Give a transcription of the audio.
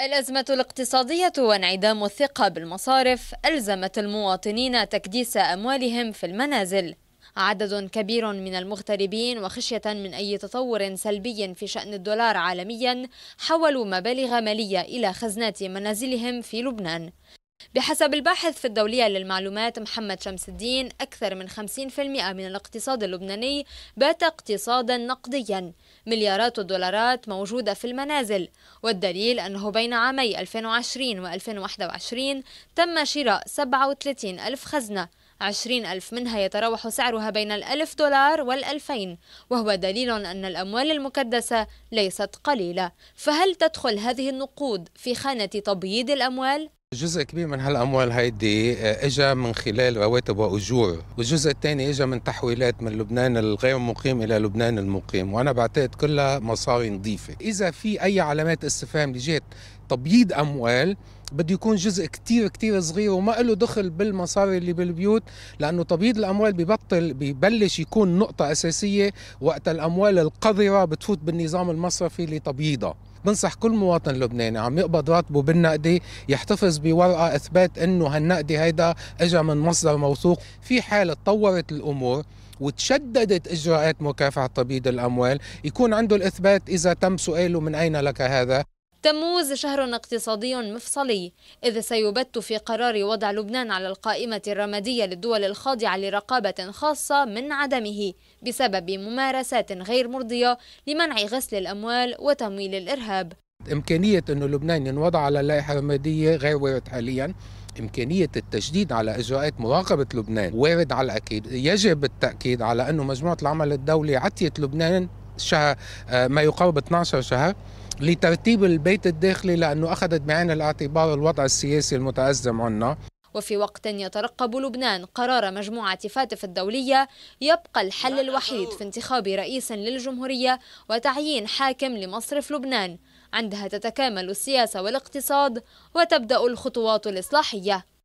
الأزمة الاقتصادية وانعدام الثقة بالمصارف ألزمت المواطنين تكديس أموالهم في المنازل عدد كبير من المغتربين وخشية من أي تطور سلبي في شأن الدولار عالميا حولوا مبالغ مالية إلى خزنات منازلهم في لبنان بحسب الباحث في الدولية للمعلومات محمد شمس الدين أكثر من 50% من الاقتصاد اللبناني بات اقتصادا نقديا مليارات الدولارات موجودة في المنازل والدليل أنه بين عامي 2020 و 2021 تم شراء 37 ألف خزنة 20 ألف منها يتراوح سعرها بين الألف دولار والألفين وهو دليل أن الأموال المكدسة ليست قليلة فهل تدخل هذه النقود في خانة تبييض الأموال؟ جزء كبير من هالاموال هيدي آه، اجى من خلال رواتب واجور، والجزء الثاني اجى من تحويلات من لبنان الغير مقيم الى لبنان المقيم، وانا بعتقد كلها مصاري نظيفه، اذا في اي علامات استفهام لجهه تبييض اموال بده يكون جزء كتير كتير صغير وما له دخل بالمصاري اللي بالبيوت لأنه تبييض الأموال ببطل ببلش يكون نقطة أساسية وقت الأموال القذرة بتفوت بالنظام المصرفي لتبييضها بنصح كل مواطن لبناني عم يقبض راتبه بالنقدي يحتفظ بورقه اثبات انه هالنقدي هيدا اجى من مصدر موثوق في حال تطورت الامور وتشددت اجراءات مكافحه تبييض الاموال يكون عنده الاثبات اذا تم سؤاله من اين لك هذا تموز شهر اقتصادي مفصلي إذ سيبت في قرار وضع لبنان على القائمة الرمادية للدول الخاضعة لرقابة خاصة من عدمه بسبب ممارسات غير مرضية لمنع غسل الأموال وتمويل الإرهاب إمكانية أن لبنان ينوضع على لائحة رمادية غير وارد حاليا إمكانية التجديد على إجراءات مراقبة لبنان وارد على الأكيد يجب التأكيد على أنه مجموعة العمل الدولي عطيت لبنان شهر آه، ما يقارب 12 شهر لترتيب البيت الداخلي لأنه أخذت بعين الاعتبار الوضع السياسي المتأزم عنا وفي وقت يترقب لبنان قرار مجموعة فاتف الدولية يبقى الحل الوحيد في انتخاب رئيس للجمهورية وتعيين حاكم لمصرف لبنان عندها تتكامل السياسة والاقتصاد وتبدأ الخطوات الإصلاحية